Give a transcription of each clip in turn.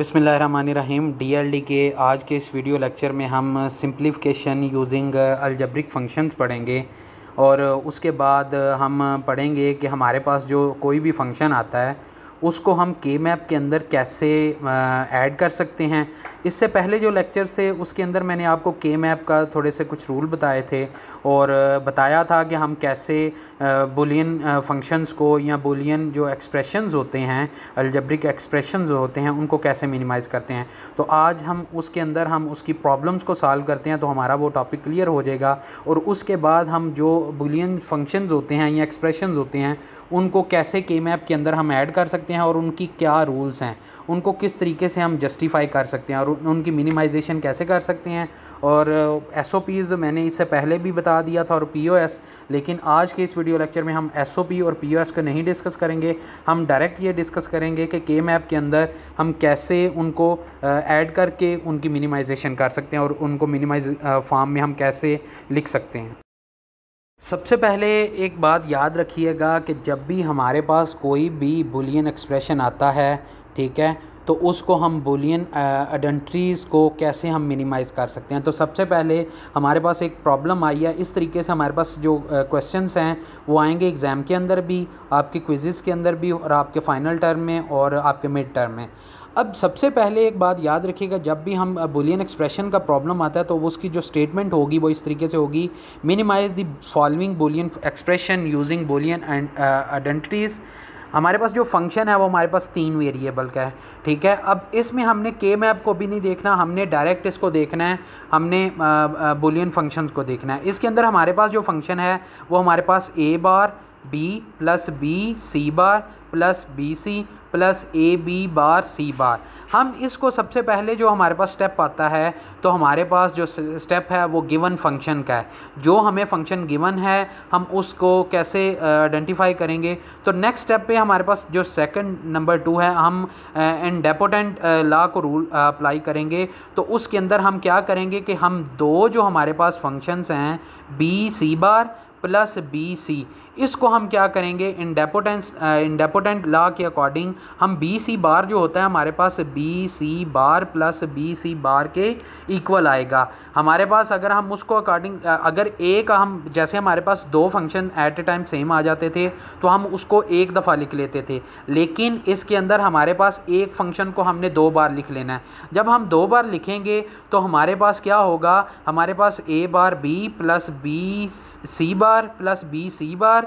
बिसमीम डी के आज के इस वीडियो लेक्चर में हम सिंप्लीफिकेशन यूजिंग अलजब्रिक फंक्शंस पढ़ेंगे और उसके बाद हम पढ़ेंगे कि हमारे पास जो कोई भी फंक्शन आता है उसको हम के मैप के अंदर कैसे ऐड कर सकते हैं इससे पहले जो लेक्चर्स थे उसके अंदर मैंने आपको के मैप का थोड़े से कुछ रूल बताए थे और बताया था कि हम कैसे बुलियन फंक्शंस को या बुलियन जो एक्सप्रेशंस होते हैं अलजब्रिक एक्सप्रेशंस होते हैं उनको कैसे मिनिमाइज़ करते हैं तो आज हम उसके अंदर हम उसकी प्रॉब्लम्स को सॉल्व करते हैं तो हमारा वो टॉपिक क्लियर हो जाएगा और उसके बाद हम जो बुलियन फंक्शन होते हैं या एक्सप्रेशन होते हैं उनको कैसे के मैप के अंदर हम ऐड कर सकते हैं और उनकी क्या रूल्स हैं उनको किस तरीके से हम जस्टिफाई कर सकते हैं और और उनकी मिनिमाइजेशन कैसे कर सकते हैं और एस uh, मैंने इससे पहले भी बता दिया था और पी लेकिन आज के इस वीडियो लेक्चर में हम एस और पी को नहीं डिस्कस करेंगे हम डायरेक्ट ये डिस्कस करेंगे कि के मैप के अंदर हम कैसे उनको ऐड uh, करके उनकी मिनिमाइजेशन कर सकते हैं और उनको मिनिमाइज फॉर्म uh, में हम कैसे लिख सकते हैं सबसे पहले एक बात याद रखिएगा कि जब भी हमारे पास कोई भी बुलियन एक्सप्रेशन आता है ठीक है तो उसको हम बुलियन अडेंट्रीज़ को कैसे हम मिनिमाइज़ कर सकते हैं तो सबसे पहले हमारे पास एक प्रॉब्लम आई है इस तरीके से हमारे पास जो क्वेश्चंस हैं वो आएंगे एग्ज़ाम के अंदर भी आपके क्विज़ के अंदर भी और आपके फ़ाइनल टर्म में और आपके मिड टर्म में अब सबसे पहले एक बात याद रखिएगा जब भी हम बुलियन एक्सप्रेशन का प्रॉब्लम आता है तो उसकी जो स्टेटमेंट होगी वो इस तरीके से होगी minimize the following Boolean expression using Boolean and identities हमारे पास जो फंक्शन है वो हमारे पास तीन वेरिएबल का है ठीक है अब इसमें हमने के मैप को भी नहीं देखना हमने डायरेक्ट इसको देखना है हमने बुलियन फंक्शंस को देखना है इसके अंदर हमारे पास जो फंक्शन है वो हमारे पास A bar B plus B C bar plus B C plus A B bar C bar हम इसको सबसे पहले जो हमारे पास स्टेप आता है तो हमारे पास जो स्टेप है वो गिवन फंक्शन का है जो हमें फंक्शन गिवन है हम उसको कैसे आइडेंटिफाई करेंगे तो नेक्स्ट स्टेप पे हमारे पास जो सेकंड नंबर टू है हम इन डेपोटेंट लॉ को रूल अप्लाई करेंगे तो उसके अंदर हम क्या करेंगे कि हम दो जो हमारे पास फंक्शंस हैं B C bar plus B C इसको हम क्या करेंगे इंडेपोटेंस इंडेपोटेंट लॉ के अकॉर्डिंग हम बी सी बार जो होता है हमारे पास B C bar plus B C bar के इक्वल आएगा हमारे पास अगर हम उसको अकॉर्डिंग uh, अगर ए का हम जैसे हमारे पास दो function at a time same आ जाते थे तो हम उसको एक दफ़ा लिख लेते थे लेकिन इसके अंदर हमारे पास एक फंक्शन को हमने दो बार लिख लेना है जब हम दो बार लिखेंगे तो हमारे पास क्या होगा हमारे पास A bar B plus B C bar plus B C bar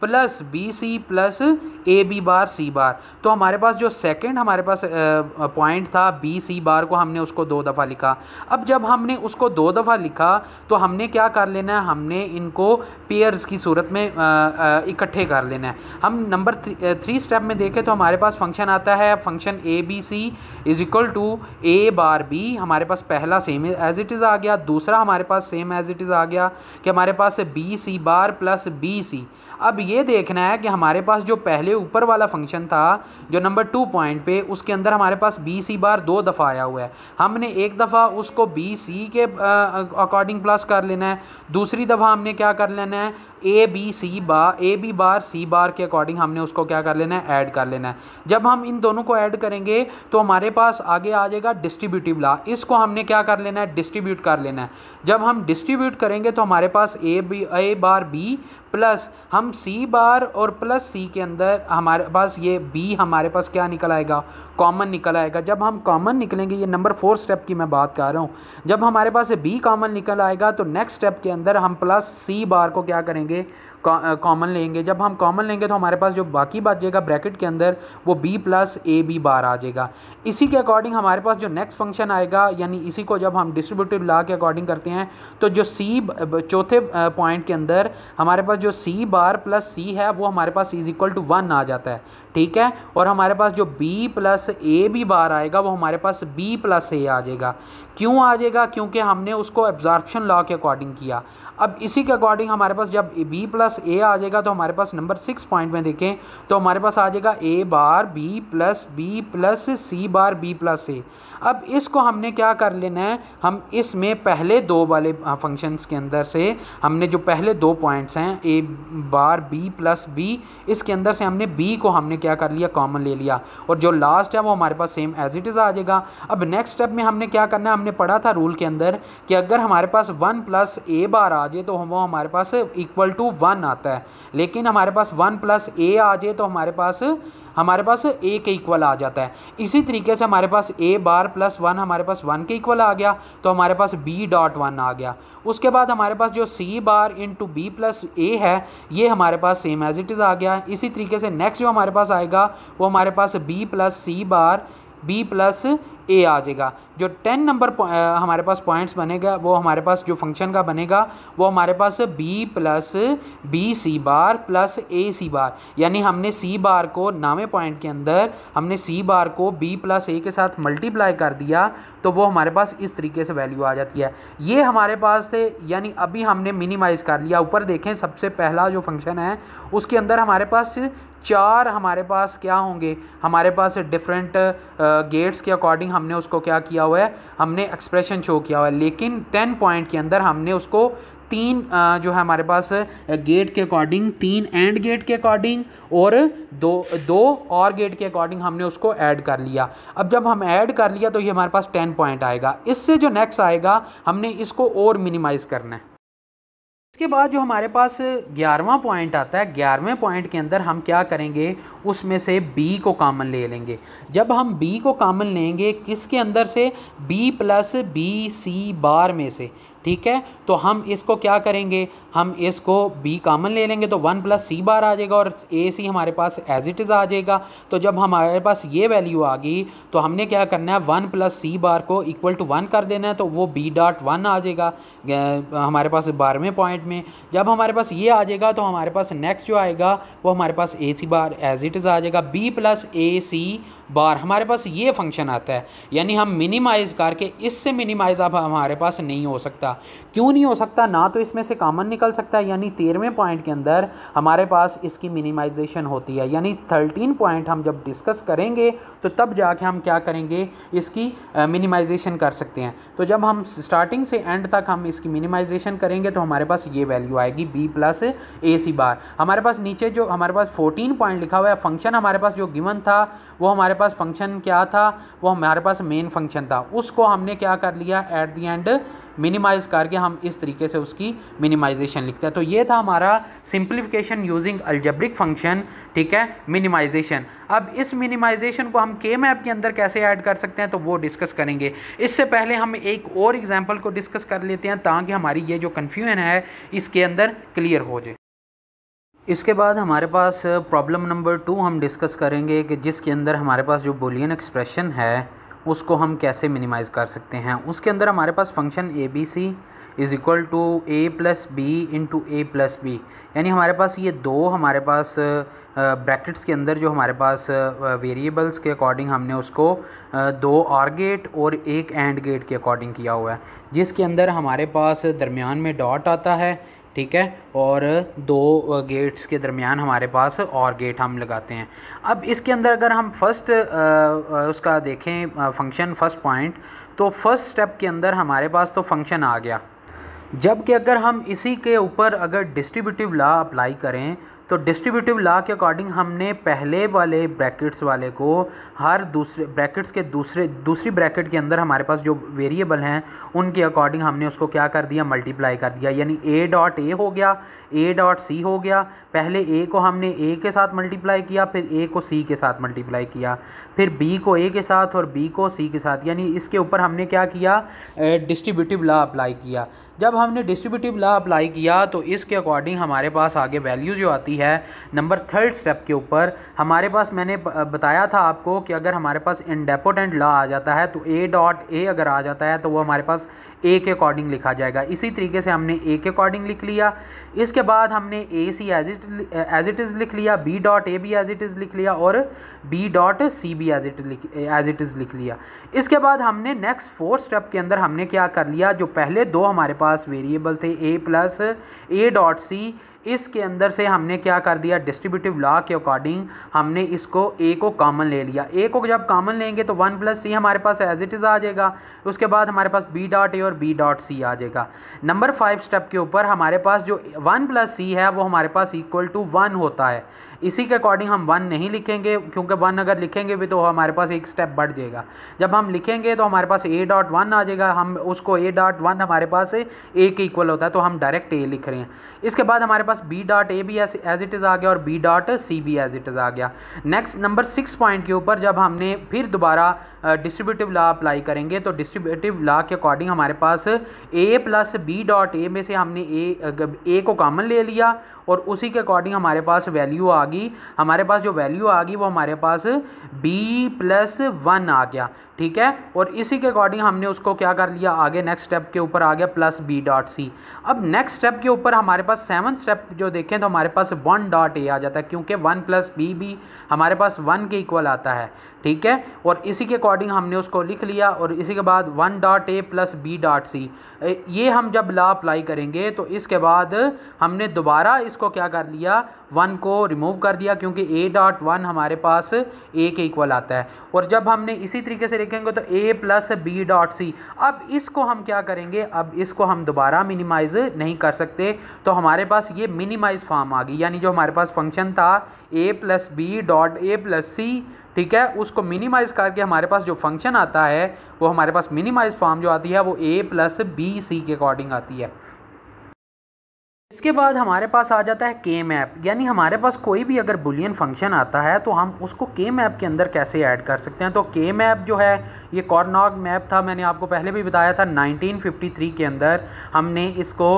plus B C plus A B bar C bar तो हमारे पास जो सेकंड हमारे पास पॉइंट था बी सी बार को हमने उसको दो दफ़ा लिखा अब जब हमने उसको दो दफ़ा लिखा तो हमने क्या कर लेना है हमने इनको पेयर्स की सूरत में इकट्ठे कर लेना है हम नंबर थ्री, थ्री स्टेप में देखें तो हमारे पास फंक्शन आता है function A B C is equal to A bar B हमारे पास पहला सेम एज इट इज़ आ गया दूसरा हमारे पास सेम एज इट इज़ आ गया कि हमारे पास B C bar plus B C अब ये देखना है कि हमारे पास जो पहले ऊपर वाला फंक्शन था जो नंबर टू पॉइंट पे उसके अंदर हमारे पास बी सी बार दो दफ़ा आया हुआ है हमने एक दफ़ा उसको बी सी के अकॉर्डिंग प्लस कर लेना है दूसरी दफ़ा हमने क्या कर लेना है A B C bar A B bar C bar के अकॉर्डिंग हमने उसको क्या कर लेना है ऐड कर लेना है जब हम इन दोनों को ऐड करेंगे तो हमारे पास आगे आ जाएगा डिस्ट्रीब्यूटिव ला इसको हमने क्या कर लेना है डिस्ट्रीब्यूट कर लेना है जब हम डिस्ट्रीब्यूट करेंगे तो हमारे पास A B A bar B plus हम सी सी बार और प्लस सी के अंदर हमारे पास ये बी हमारे पास क्या निकल आएगा कॉमन निकल आएगा जब हम कॉमन निकलेंगे ये नंबर फोर स्टेप की मैं बात कर रहा हूँ जब हमारे पास ये बी कॉमन निकल आएगा तो नेक्स्ट स्टेप के अंदर हम प्लस सी बार को क्या करेंगे कॉमन लेंगे जब हम कॉमन लेंगे तो हमारे पास जो बाकी जाएगा ब्रैकेट के अंदर वो B plus A B bar आ जाएगा इसी के अकॉर्डिंग हमारे पास जो नेक्स्ट फंक्शन आएगा यानी इसी को जब हम डिस्ट्रीब्यूटिव लॉ के अकॉर्डिंग करते हैं तो जो सी चौथे पॉइंट के अंदर हमारे पास जो सी बार प्लस सी है वो हमारे पास इज इक्वल टू वन आ जाता है ठीक है और हमारे पास जो बी प्लस ए भी बार आएगा वो हमारे पास बी प्लस ए आ जाएगा क्यों आ जाएगा क्योंकि हमने उसको एब्जॉर्प्शन लॉ के अकॉर्डिंग किया अब इसी के अकॉर्डिंग हमारे पास जब बी प्लस ए आ जाएगा तो हमारे पास नंबर सिक्स पॉइंट में देखें तो हमारे पास आ जाएगा A bar B plus B plus C bar B plus A अब इसको हमने क्या कर लेना है हम इसमें पहले दो वाले फंक्शंस के अंदर से हमने जो पहले दो पॉइंट्स हैं A bar B plus B इसके अंदर से हमने बी को हमने क्या कर लिया कॉमन ले लिया और जो लास्ट है वो हमारे पास सेम एज इट इज़ आ जाएगा अब नेक्स्ट स्टेप में हमने क्या करना है हमने पढ़ा था रूल के अंदर कि अगर हमारे पास वन प्लस ए बार आ जाए तो वो हमारे पास इक्वल टू वन आता है लेकिन हमारे पास वन प्लस ए आ जाए तो हमारे पास हमारे पास ए के इक्वल आ जाता है इसी तरीके से हमारे पास ए बार प्लस वन हमारे पास वन के इक्वल आ गया तो हमारे पास बी डॉट वन आ गया उसके बाद हमारे पास जो C bar into B plus A है ये हमारे पास सेम एज इट इज़ आ गया इसी तरीके से नेक्स्ट जो हमारे पास आएगा वो हमारे पास B plus C bar B plus A आ जाएगा जो टेन नंबर हमारे पास पॉइंट्स बनेगा वो हमारे पास जो फंक्शन का बनेगा वो हमारे पास B plus B C bar plus A C bar यानी हमने सी बार को नामे पॉइंट के अंदर हमने सी बार को बी प्लस ए के साथ मल्टीप्लाई कर दिया तो वो हमारे पास इस तरीके से वैल्यू आ जाती है ये हमारे पास थे यानी अभी हमने मिनिमाइज़ कर लिया ऊपर देखें सबसे पहला जो फंक्शन है उसके अंदर हमारे पास चार हमारे पास क्या होंगे हमारे पास डिफरेंट गेट्स uh, के अकॉर्डिंग हमने उसको क्या किया हुआ है हमने एक्सप्रेशन शो किया हुआ है लेकिन टेन पॉइंट के अंदर हमने उसको तीन uh, जो है हमारे पास गेट uh, के अकॉर्डिंग तीन एंड गेट के अकॉर्डिंग और दो दो और गेट के अकॉर्डिंग हमने उसको ऐड कर लिया अब जब हम ऐड कर लिया तो ये हमारे पास टेन पॉइंट आएगा इससे जो नेक्स्ट आएगा हमने इसको और मिनिमाइज़ करना है इसके बाद जो हमारे पास ग्यारहवा पॉइंट आता है ग्यारहवें पॉइंट के अंदर हम क्या करेंगे उसमें से बी को कामन ले लेंगे जब हम बी को कामन लेंगे किसके अंदर से B plus B C bar में से ठीक है तो हम इसको क्या करेंगे हम इसको b कामन ले लेंगे तो वन प्लस सी बार आ जाएगा और ए सी हमारे पास एज इट इज़ आ जाएगा तो जब हमारे पास ये वैल्यू आ गई तो हमने क्या करना है वन प्लस सी बार को इक्वल टू वन कर देना है तो वो बी डॉट वन आ जाएगा हमारे पास बारहवें पॉइंट में जब हमारे पास ये आ जाएगा तो हमारे पास नेक्स्ट जो आएगा वो हमारे पास A C bar as it is आ जाएगा बी प्लस ए सी बार हमारे पास ये फंक्शन आता है यानी हम मिनिमाइज़ करके इससे मिनिमाइज़ अब हमारे पास नहीं हो सकता क्यों नहीं हो सकता ना तो इसमें से कॉमन निकल सकता है यानी तेरहवें पॉइंट के अंदर हमारे पास इसकी मिनिमाइजेशन होती है यानी थर्टीन पॉइंट हम जब डिस्कस करेंगे तो तब जाके हम क्या करेंगे इसकी मिनिमाइजेशन कर सकते हैं तो जब हम स्टार्टिंग से एंड तक हम इसकी मिनिमाइजेशन करेंगे तो हमारे पास ये वैल्यू आएगी बी प्लस ए सी बार हमारे पास नीचे जो हमारे पास फोर्टीन पॉइंट लिखा हुआ है फंक्शन हमारे पास जो गिवन था वो हमारे पास फंक्शन क्या था वो हमारे पास मेन फंक्शन था उसको हमने क्या कर लिया एट दी एंड मिनिमाइज़ करके हम इस तरीके से उसकी मिनिमाइजेशन लिखते हैं तो ये था हमारा सिंप्लीफिकेशन यूजिंग अल्जब्रिक फंक्शन ठीक है मिनिमाइजेशन अब इस मिनिमाइजेशन को हम के मैप के अंदर कैसे ऐड कर सकते हैं तो वो डिस्कस करेंगे इससे पहले हम एक और एग्जाम्पल को डिस्कस कर लेते हैं ताकि हमारी ये जो कन्फ्यूजन है इसके अंदर क्लियर हो जाए इसके बाद हमारे पास प्रॉब्लम नंबर टू हम डिस्कस करेंगे कि जिसके अंदर हमारे पास जो बोलियन एक्सप्रेशन है उसको हम कैसे मिनिमाइज़ कर सकते हैं उसके अंदर हमारे पास function A B C is equal to A plus B into A plus B यानी हमारे पास ये दो हमारे पास ब्रैकेट्स के अंदर जो हमारे पास वेरिएबल्स के अकॉर्डिंग हमने उसको दो आर गेट और एक एंड गेट के अकॉर्डिंग किया हुआ है जिसके अंदर हमारे पास दरमियान में डॉट आता है ठीक है और दो गेट्स के दरमियान हमारे पास और गेट हम लगाते हैं अब इसके अंदर अगर हम फर्स्ट उसका देखें फंक्शन फर्स्ट पॉइंट तो फर्स्ट स्टेप के अंदर हमारे पास तो फंक्शन आ गया जबकि अगर हम इसी के ऊपर अगर डिस्ट्रीब्यूटिव लॉ अप्लाई करें तो डिस्ट्रीब्यूटिव लॉ के अकॉर्डिंग हमने पहले वाले ब्रैकेट्स वाले को हर दूसरे ब्रैकेट्स के दूसरे दूसरी ब्रैकेट के अंदर हमारे पास जो वेरिएबल हैं उनके अकॉर्डिंग हमने उसको क्या कर दिया मल्टीप्लाई कर दिया यानी ए डॉट ए हो गया ए डॉट सी हो गया पहले ए को हमने ए के साथ मल्टीप्लाई किया फिर ए को सी के साथ मल्टीप्लाई किया फिर बी को ए के साथ और बी को सी के साथ यानी इसके ऊपर हमने क्या किया डिस्ट्रीब्यूटिव लॉ अप्लाई किया जब हमने डिस्ट्रीब्यूटिव लॉ अप्लाई किया तो इसके अकॉर्डिंग हमारे पास आगे वैल्यू जो आती है नंबर थर्ड स्टेप के ऊपर हमारे पास मैंने बताया था आपको कि अगर हमारे पास इनडेपोटेंट लॉ आ जाता है तो ए डॉट ए अगर आ जाता है तो वो हमारे पास ए के अकॉर्डिंग लिखा जाएगा इसी तरीके से हमने ए के अकॉर्डिंग लिख लिया इसके बाद हमने A C as it as it is लिख लिया B dot A B as it is लिख लिया और B dot C B as it as it is लिख लिया इसके बाद हमने नेक्स्ट फोर स्टेप के अंदर हमने क्या कर लिया जो पहले दो हमारे पास वेरिएबल थे ए प्लस ए डॉट सी इसके अंदर से हमने क्या कर दिया डिस्ट्रीब्यूटिव लॉ के अकॉर्डिंग हमने इसको ए को कॉमन ले लिया ए को जब कॉमन लेंगे तो वन प्लस सी हमारे पास एज इट इज़ आ जाएगा उसके बाद हमारे पास बी डॉट ए और बी डॉट सी आ जाएगा नंबर फाइव स्टेप के ऊपर हमारे पास जो वन प्लस सी है वो हमारे पास इक्वल टू वन होता है इसी के अकॉर्डिंग हम वन नहीं लिखेंगे क्योंकि वन अगर लिखेंगे भी तो हमारे पास एक स्टेप बढ़ जाएगा जब हम लिखेंगे तो हमारे पास ए डॉट वन आ जाएगा हम उसको ए डॉट वन हमारे पास ए के इक्वल होता है तो हम डायरेक्ट ए लिख रहे हैं इसके बाद हमारे पास बी डॉट ए भी एज इट इज़ आ गया और बी डॉट सी भी एज इट इज़ आ गया नेक्स्ट नंबर सिक्स पॉइंट के ऊपर जब हमने फिर दोबारा डिस्ट्रीब्यूटिव लॉ अप्लाई करेंगे तो डिस्ट्रीब्यूटिव लॉ के अकॉर्डिंग हमारे पास A plus B dot A में से हमने ए ए को कॉमन ले लिया और उसी के अकॉर्डिंग हमारे पास वैल्यू आ गया गई हमारे पास जो वैल्यू आ गई वो हमारे पास बी प्लस वन आ गया ठीक है और इसी के अकॉर्डिंग हमने उसको क्या कर लिया आगे नेक्स्ट स्टेप के ऊपर आ गया प्लस बी डॉट सी अब नेक्स्ट स्टेप के ऊपर हमारे पास सेवन स्टेप जो देखें तो हमारे पास वन डॉट ए आ जाता है क्योंकि वन प्लस बी भी हमारे पास वन के इक्वल आता है ठीक है और इसी के अकॉर्डिंग हमने उसको लिख लिया और इसी के बाद one dot A plus B dot C ये हम जब ला अप्लाई करेंगे तो इसके बाद हमने दोबारा इसको क्या कर लिया वन को रिमूव कर दिया क्योंकि ए डॉट वन हमारे पास ए के इक्वल आता है और जब हमने इसी तरीके से देखेंगे तो A plus B dot C अब इसको हम क्या करेंगे अब इसको हम दोबारा मिनिमाइज नहीं कर सकते तो हमारे पास ये मिनिमाइज फॉर्म आ गई यानी जो हमारे पास फंक्शन था A plus B dot A plus C ठीक है उसको मिनिमाइज करके हमारे पास जो फंक्शन आता है वो हमारे पास मिनिमाइज फॉर्म जो आती है वो ए प्लस बी सी के अकॉर्डिंग आती है इसके बाद हमारे पास आ जाता है के मैप यानी हमारे पास कोई भी अगर बुलियन फंक्शन आता है तो हम उसको के मैप के अंदर कैसे ऐड कर सकते हैं तो के मैप जो है ये कॉर्नॉग मैप था मैंने आपको पहले भी बताया था 1953 के अंदर हमने इसको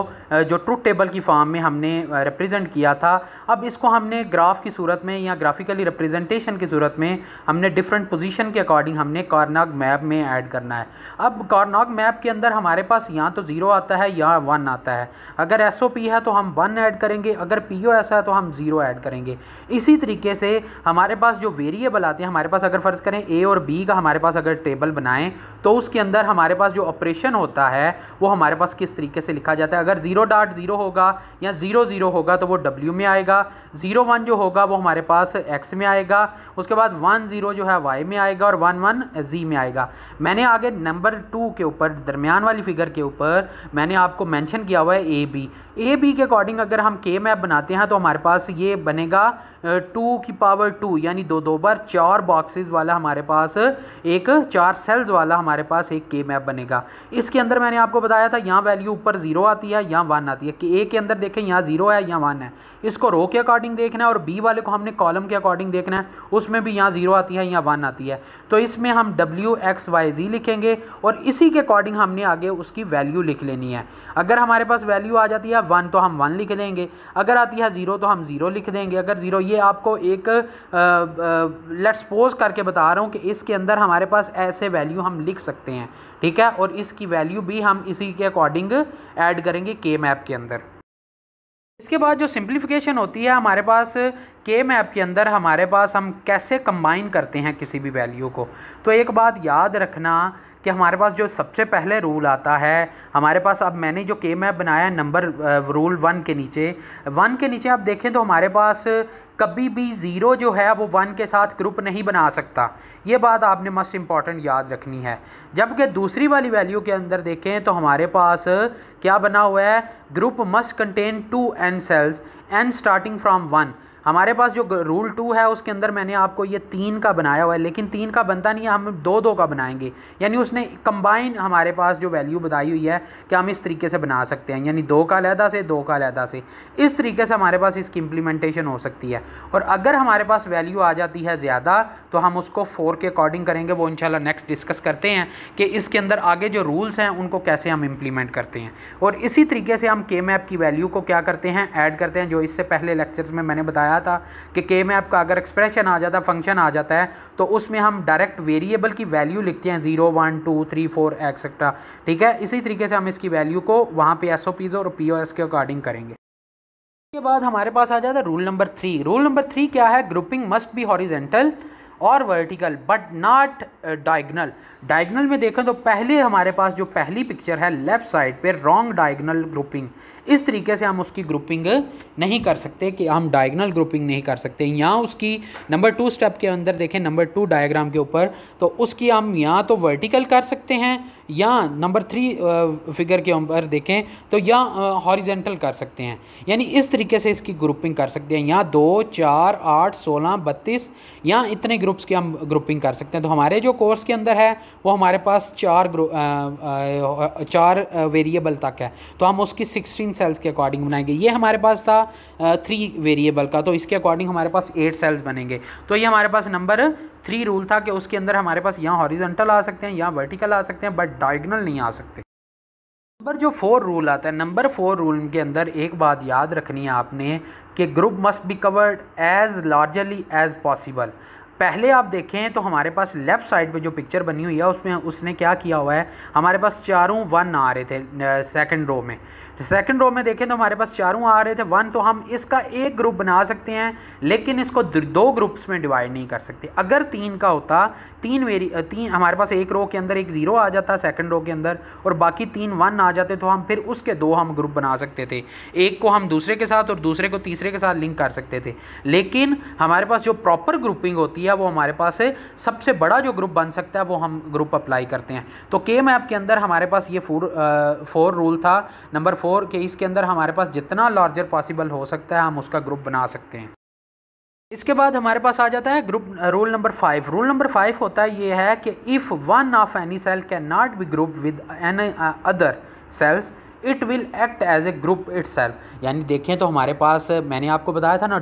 जो ट्रूथ टेबल की फॉर्म में हमने रिप्रेजेंट किया था अब इसको हमने ग्राफ की सूरत में या ग्राफिकली रिप्रेजेंटेशन की सूरत में हमने डिफरेंट पोजिशन के अकॉर्डिंग हमने कॉर्नाग मैप में ऐड करना है अब कॉर्नाग मैप के अंदर हमारे पास या तो ज़ीरो आता है या वन आता है अगर एस है तो तो हम वन ऐड करेंगे अगर पी ओ ऐसा है तो हम ज़ीरो ऐड करेंगे इसी तरीके से हमारे पास जो वेरिएबल आते हैं हमारे पास अगर फ़र्ज़ करें ए और बी का हमारे पास अगर टेबल बनाएं तो उसके अंदर हमारे पास जो ऑपरेशन होता है वो हमारे पास किस तरीके से लिखा जाता है अगर ज़ीरो डॉट ज़ीरो होगा या ज़ीरो ज़ीरो होगा तो वो डब्ल्यू में आएगा ज़ीरो वन जो होगा वो हमारे पास एक्स में आएगा उसके बाद वन ज़ीरो जो है वाई में आएगा और वन वन जी में आएगा मैंने आगे नंबर टू के ऊपर दरमियान वाली फिगर के ऊपर मैंने आपको मैंशन किया हुआ है A B A B B के अकॉर्डिंग अगर हम के मैप बनाते हैं तो हमारे पास ये बनेगा टू की पावर टू यानी दो दो बार चार बॉक्सेस वाला हमारे पास एक चार सेल्स वाला हमारे पास एक के मैप बनेगा इसके अंदर मैंने आपको बताया था यहाँ वैल्यू ऊपर जीरो आती है यहाँ वन आती है कि ए के अंदर देखें यहाँ जीरो है यहाँ वन है इसको रो के अकॉर्डिंग देखना है और बी वाले को हमने कॉलम के अकॉर्डिंग देखना है उसमें भी यहाँ जीरो आती है यहाँ वन आती है तो इसमें हम डब्ल्यू एक्स वाई जी लिखेंगे और इसी के अकॉर्डिंग हमने आगे उसकी वैल्यू लिख लेनी है अगर हमारे पास वैल्यू आ जाती है वन तो हम वन लिख देंगे अगर आती है ज़ीरो तो हम ज़ीरो लिख देंगे अगर ज़ीरो ये आपको एक लेट्स पोज करके बता रहा हूँ कि इसके अंदर हमारे पास ऐसे वैल्यू हम लिख सकते हैं ठीक है और इसकी वैल्यू भी हम इसी के अकॉर्डिंग ऐड करेंगे के मैप के अंदर इसके बाद जो सिंप्लीफिकेशन होती है हमारे पास के मैप के अंदर हमारे पास हम कैसे कंबाइन करते हैं किसी भी वैल्यू को तो एक बात याद रखना कि हमारे पास जो सबसे पहले रूल आता है हमारे पास अब मैंने जो के मैप बनाया नंबर रूल वन के नीचे वन के नीचे आप देखें तो हमारे पास कभी भी ज़ीरो जो है वो वन के साथ ग्रुप नहीं बना सकता ये बात आपने मस्ट इम्पॉर्टेंट याद रखनी है जबकि दूसरी वाली वैल्यू के अंदर देखें तो हमारे पास क्या बना हुआ है group must contain two n cells n starting from one हमारे पास जो रूल टू है उसके अंदर मैंने आपको ये तीन का बनाया हुआ है लेकिन तीन का बनता नहीं है हम दो दो का बनाएंगे यानी उसने कंबाइन हमारे पास जो वैल्यू बताई हुई है कि हम इस तरीके से बना सकते हैं यानी दो का लहदा से दो का लहदा से इस तरीके से हमारे पास इसकी इम्प्लीमेंटेशन हो सकती है और अगर हमारे पास वैल्यू आ जाती है ज़्यादा तो हम उसको फोर के अकॉर्डिंग करेंगे वो इंशाल्लाह नेक्स्ट डिस्कस करते हैं कि इसके अंदर आगे जो रूल्स हैं उनको कैसे हम इम्प्लीमेंट करते हैं और इसी तरीके से हम के मैप की वैल्यू को क्या करते हैं ऐड करते हैं जो इससे पहले लेक्चर्स में मैंने बताया बताया था कि के में आपका अगर एक्सप्रेशन आ जाता फंक्शन आ जाता है तो उसमें हम डायरेक्ट वेरिएबल की वैल्यू लिखते हैं zero one two three four etcetera ठीक है इसी तरीके से हम इसकी वैल्यू को वहाँ पे एस और पी के अकॉर्डिंग करेंगे उसके बाद हमारे पास आ जाता है rule number three rule number three क्या है ग्रुपिंग मस्ट बी हॉरिजेंटल और vertical but not diagonal diagonal में देखें तो पहले हमारे पास जो पहली पिक्चर है लेफ़्ट साइड पे रॉन्ग डायगनल ग्रुपिंग इस तरीके से हम उसकी ग्रुपिंग नहीं कर सकते कि हम डायगनल ग्रुपिंग नहीं कर सकते यहाँ उसकी नंबर टू स्टेप के अंदर देखें नंबर टू डायग्राम के ऊपर तो उसकी हम यहाँ तो वर्टिकल कर सकते हैं या नंबर थ्री फिगर के ऊपर देखें तो या हॉरिजेंटल कर सकते हैं यानी इस तरीके से इसकी ग्रुपिंग कर सकते हैं यहाँ दो चार आठ सोलह बत्तीस या इतने ग्रुप्स की हम ग्रुपिंग कर सकते हैं तो हमारे जो कोर्स के अंदर है वो हमारे पास चार ग्रो चार वेरिएबल तक है तो हम उसकी सिक्सटीन सेल्स के अकॉर्डिंग बनाएंगे ये हमारे पास था थ्री वेरिएबल का तो इसके अकॉर्डिंग हमारे पास एट सेल्स बनेंगे तो ये हमारे पास नंबर थ्री रूल था कि उसके अंदर हमारे पास यहाँ हॉरिजेंटल आ सकते हैं यहाँ वर्टिकल आ सकते हैं बट डायगनल नहीं आ सकते नंबर जो फोर रूल आता है नंबर फोर रूल के अंदर एक बात याद रखनी है आपने कि group must be covered as largely as possible पहले आप देखें तो हमारे पास लेफ़्ट साइड पे जो पिक्चर बनी हुई है उसमें उसने क्या किया हुआ है हमारे पास चारों वन आ रहे थे सेकंड रो में सेकंड रो में देखें तो हमारे पास चारों आ रहे थे वन तो हम इसका एक ग्रुप बना सकते हैं लेकिन इसको दो ग्रुप्स में डिवाइड नहीं कर सकते अगर तीन का होता तीन वेरी तीन हमारे पास एक रो के अंदर एक ज़ीरो आ जाता सेकंड रो के अंदर और बाकी तीन वन आ जाते तो हम फिर उसके दो हम ग्रुप बना सकते थे एक को हम दूसरे के साथ और दूसरे को तीसरे के साथ लिंक कर सकते थे लेकिन हमारे पास जो प्रॉपर ग्रुपिंग होती है वो हमारे पास सबसे बड़ा जो ग्रुप बन सकता है वो हम ग्रुप अप्लाई करते हैं तो के मैप के अंदर हमारे पास ये फोर फोर रूल था नंबर फोर फोर के इसके अंदर हमारे पास जितना लार्जर पॉसिबल हो सकता है हम उसका ग्रुप बना सकते हैं इसके बाद हमारे पास आ जाता है group rule number five rule number five होता है ये है कि if one of any cell can not be group with another cells it will act as a group it यानी देखें तो हमारे पास मैंने आपको बताया था ना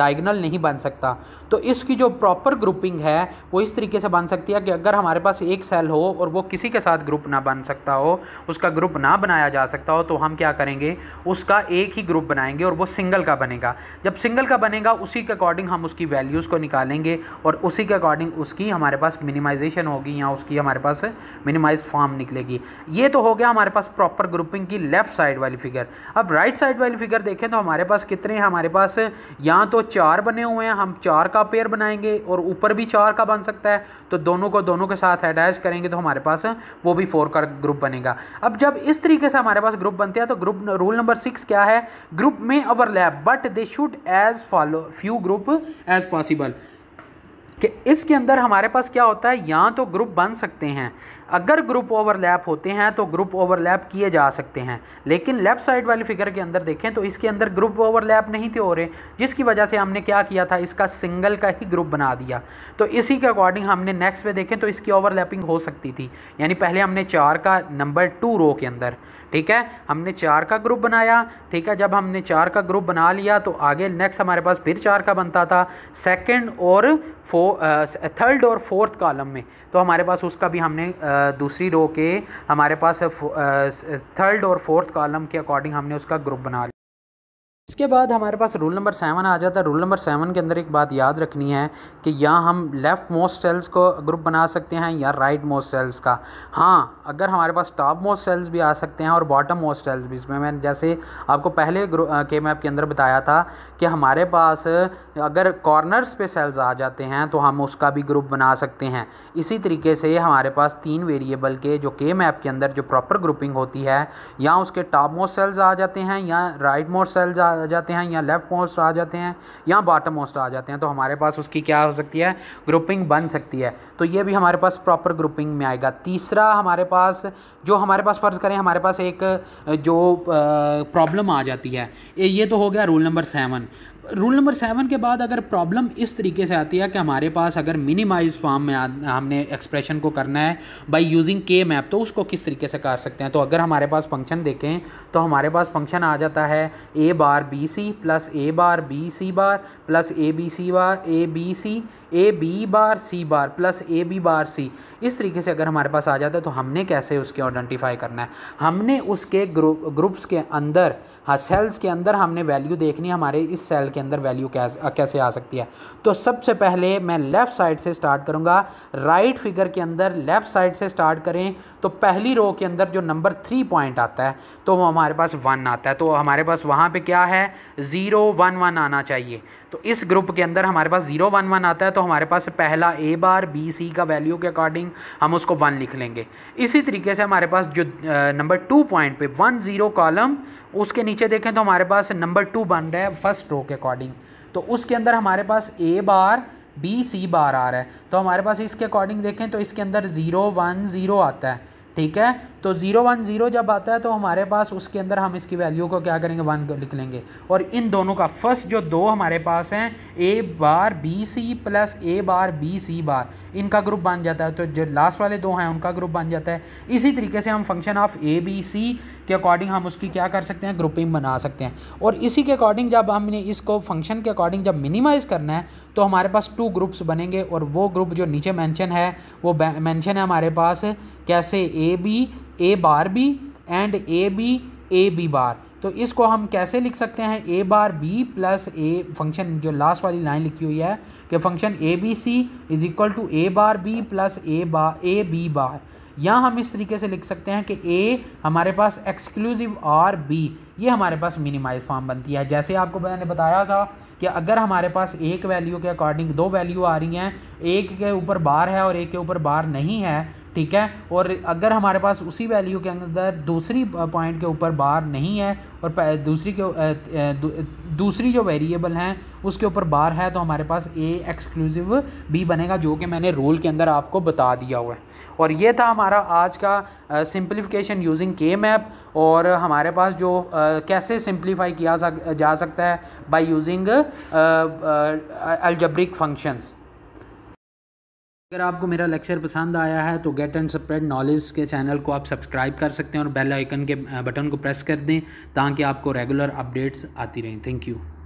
डायगनल नहीं बन सकता तो इसकी जो प्रॉपर ग्रुपिंग है वो इस तरीके से बन सकती है कि अगर हमारे पास एक सेल हो और वो किसी के साथ ग्रुप ना बन सकता हो उसका ग्रुप ना बनाया जा सकता हो तो हम क्या करेंगे उसका एक ही ग्रुप बनाएंगे और वो सिंगल का बनेगा जब सिंगल का बनेगा उसी के अकॉर्डिंग हम उसकी वैल्यूज़ को निकालेंगे और उसी के अकॉर्डिंग उसकी हमारे पास मिनिमाइजेशन होगी या उसकी हमारे पास मिनिमाइज फॉर्म निकलेगी ये तो हो गया हमारे पास प्रॉपर ग्रुपिंग की लेफ्ट साइड वाली फिगर अब राइट साइड वाली फिगर देखें तो हमारे पास कितने हैं हमारे पास यहाँ तो चार बने हुए हैं हम चार का पेयर बनाएंगे और ऊपर भी चार का बन सकता है तो दोनों को दोनों के साथ अटैच करेंगे तो हमारे पास वो भी फोर का ग्रुप बनेगा अब जब इस तरीके से हमारे पास ग्रुप बनते हैं तो ग्रुप रूल नंबर सिक्स क्या है ग्रुप में overlap but they should as follow few group as possible कि इसके अंदर हमारे पास क्या होता है यहाँ तो ग्रुप बन सकते हैं अगर ग्रुप ओवरलैप होते हैं तो ग्रुप ओवरलैप किए जा सकते हैं लेकिन लेफ्ट साइड वाली फिगर के अंदर देखें तो इसके अंदर ग्रुप ओवरलैप नहीं थे हो रहे जिसकी वजह से हमने क्या किया था इसका सिंगल का ही ग्रुप बना दिया तो इसी के अकॉर्डिंग हमने नेक्स्ट में देखें तो इसकी ओवरलैपिंग हो सकती थी यानी पहले हमने चार का नंबर टू रो के अंदर ठीक है हमने चार का ग्रुप बनाया ठीक है जब हमने चार का ग्रुप बना लिया तो आगे नेक्स्ट हमारे पास फिर चार का बनता था सेकंड और फो थर्ड और फोर्थ कॉलम में तो हमारे पास उसका भी हमने दूसरी रो के हमारे पास थर्ड और फोर्थ कॉलम के अकॉर्डिंग हमने उसका ग्रुप बना लिया इसके बाद हमारे पास रूल नंबर सेवन आ जाता है रूल नंबर सेवन के अंदर एक बात याद रखनी है कि या हम लेफ़्ट मोस्ट सेल्स को ग्रुप बना सकते हैं या राइट मोस्ट सेल्स का हाँ अगर हमारे पास टॉप मोस्ट सेल्स भी आ सकते हैं और बॉटम मोस्ट सेल्स भी इसमें मैंने जैसे आपको पहले के मैप के अंदर बताया था कि हमारे पास अगर कॉर्नर्स पे सेल्स आ जाते हैं तो हम उसका भी ग्रुप बना सकते हैं इसी तरीके से हमारे पास तीन वेरिएबल के जो के मैप के अंदर जो प्रॉपर ग्रुपिंग होती है या उसके टॉप मोस्ट सेल्स आ जाते हैं या राइट मोस्ट सेल्स आ जाते हैं या लेफ़्ट मोस्ट आ जाते हैं या बॉटम मोस्ट आ जाते हैं तो हमारे पास उसकी क्या हो सकती है ग्रुपिंग बन सकती है तो ये भी हमारे पास प्रॉपर ग्रुपिंग में आएगा तीसरा हमारे पास जो हमारे पास फ़र्ज़ करें हमारे पास एक जो प्रॉब्लम आ जाती है ये तो हो गया rule number seven rule number seven के बाद अगर प्रॉब्लम इस तरीके से आती है कि हमारे पास अगर मिनिमाइज फॉर्म में हमने एक्सप्रेशन को करना है बाय यूजिंग के मैप तो उसको किस तरीके से कर सकते हैं तो अगर हमारे पास फंक्शन देखें तो हमारे पास फंक्शन आ जाता है A bar B C plus A bar B C bar plus A B C bar A B C A B bar C bar plus A B bar C इस तरीके से अगर हमारे पास आ जाता है तो हमने कैसे उसके आइडेंटिफाई करना है हमने उसके ग्रुप ग्रुप्स के अंदर हाँ सेल्स के अंदर हमने वैल्यू देखनी है हमारे इस सेल के अंदर वैल्यू कैसे कैसे आ सकती है तो सबसे पहले मैं लेफ़्ट साइड से स्टार्ट करूँगा राइट फिगर के अंदर लेफ़्ट साइड से स्टार्ट करें तो पहली रो के अंदर जो नंबर थ्री पॉइंट आता है तो वो हमारे पास वन आता है तो हमारे पास वहाँ पर क्या है ज़ीरो वन वन आना चाहिए तो इस ग्रुप के अंदर हमारे पास जीरो वन वन आता है तो हमारे पास पहला ए बार बी सी का वैल्यू के अकॉर्डिंग हम उसको वन लिख लेंगे इसी तरीके से हमारे पास जो नंबर टू पॉइंट पे वन ज़ीरो कॉलम उसके नीचे देखें तो हमारे पास नंबर टू बन रहा है फर्स्ट रो के अकॉर्डिंग तो उसके अंदर हमारे पास ए बार बी सी बार आ रहा है तो हमारे पास इसके अकॉर्डिंग देखें तो इसके अंदर ज़ीरो वन ज़ीरो आता है ठीक है तो ज़ीरो वन ज़ीरो जब आता है तो हमारे पास उसके अंदर हम इसकी वैल्यू को क्या करेंगे वन लिख लेंगे और इन दोनों का फर्स्ट जो दो हमारे पास हैं A bar B C plus A bar B C bar इनका ग्रुप बन जाता है तो जो लास्ट वाले दो हैं उनका ग्रुप बन जाता है इसी तरीके से हम function of A B C के अकॉर्डिंग हम उसकी क्या कर सकते हैं ग्रुपिंग बना सकते हैं और इसी के अकॉर्डिंग जब हमने इसको फंक्शन के अकॉर्डिंग जब मिनिमाइज़ करना है तो हमारे पास टू ग्रुप्स बनेंगे और वो ग्रुप जो नीचे मैंशन है वो मैंशन है हमारे पास कैसे A B A bar B and A B A B bar तो इसको हम कैसे लिख सकते हैं A bar B plus A function जो लास्ट वाली लाइन लिखी हुई है कि function A B C is equal to A bar B plus A bar A B बार या हम इस तरीके से लिख सकते हैं कि ए हमारे पास एक्सक्लूसिव आर बी ये हमारे पास मिनिमाइज फॉर्म बनती है जैसे आपको मैंने बताया था कि अगर हमारे पास एक वैल्यू के अकॉर्डिंग दो वैल्यू आ रही हैं एक के ऊपर बार है और एक के ऊपर बार नहीं है ठीक है और अगर हमारे पास उसी वैल्यू के अंदर दूसरी पॉइंट के ऊपर बार नहीं है और दूसरी के दूसरी जो वेरिएबल हैं उसके ऊपर बार है तो हमारे पास ए एक्सक्लूसिव बी बनेगा जो कि मैंने रूल के अंदर आपको बता दिया हुआ है और ये था हमारा आज का सिंप्लीफिकेशन यूजिंग के मैप और हमारे पास जो आ, कैसे सिंप्लीफाई किया जा सकता है बाय यूजिंग अल्जब्रिक फंक्शंस अगर आपको मेरा लेक्चर पसंद आया है तो गेट एंड स्प्रेड नॉलेज के चैनल को आप सब्सक्राइब कर सकते हैं और बेल आइकन के बटन को प्रेस कर दें ताकि आपको रेगुलर अपडेट्स आती रहें थैंक यू